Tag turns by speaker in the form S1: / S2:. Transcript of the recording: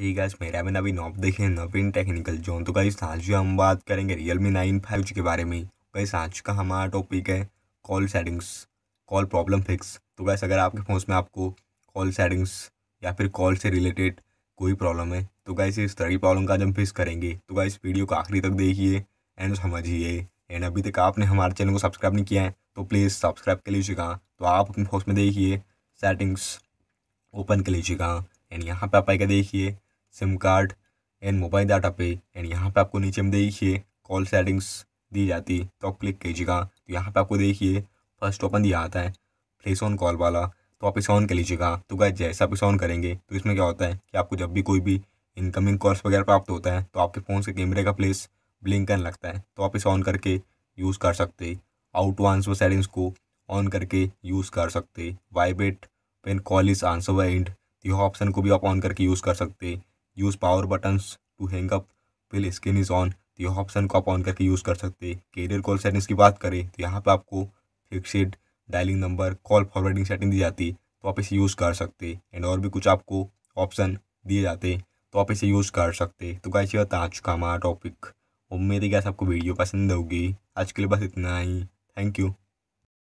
S1: hey guys मेरा मैं नवीन आप देखें नवीन टेक्निकल जोन तो गाइस आज हम बात करेंगे Realme nine five G के बारे में गाइस तो आज का हमारा टॉपिक है call settings call problem fix तो गाइस अगर आपके फ़ोन में आपको कॉल सेटिंग्स या फिर कॉल से रिलेटेड कोई प्रॉब्लम है तो गाइस इस तरह की प्रॉब्लम का आज हम फिक्स करेंगे तो गाइस वीडियो को आखिरी तक देखिए एंड समझिए एंड अभी तक आपने हमारे चैनल को सब्सक्राइब नहीं किया है तो प्लीज़ सब्सक्राइब कर लीजिएगा तो आप अपने फोन में देखिए सेटिंग्स ओपन कर लीजिएगा एंड यहाँ पे आप आएगा देखिए SIM card and mobile data पे एंड यहाँ पे आपको नीचे में देखिए कॉल सेटिंग्स दी जाती तो आप क्लिक कीजिएगा तो यहाँ पे आपको देखिए फर्स्ट ओपन दिया आता है प्लेस ऑन कॉल वाला तो आप इसे ऑन कर लीजिएगा तो गाय जैसा आप इसे ऑन करेंगे तो इसमें क्या होता है कि आपको जब भी कोई भी इनकमिंग कॉल्स वगैरह प्राप्त होता है तो आपके फ़ोन से कैमरे का प्लेस ब्लिंक करने लगता है तो आप इसे ऑन करके यूज़ कर सकते आउट आंसर सेटिंग्स को ऑन करके यूज़ कर सकते vibrate pen call is answer and यह ऑप्शन को भी आप ऑन करके यूज़ कर सकते use power buttons to hang up fill screen is on तो यह ऑप्शन को आप ऑन करके यूज़ कर सकते हैं कैरियर कॉल सेटिंग्स की बात करें तो यहाँ पर आपको fixed dialing number call forwarding setting दी जाती है तो आप इसे यूज़ कर सकते एंड और भी कुछ आपको ऑप्शन दिए जाते तो आप इसे यूज़ कर सकते तो गाइस ये बता आज चुका हमारा टॉपिक उम्मीद है कि आपको वीडियो पसंद होगी आज के लिए बस इतना ही थैंक यू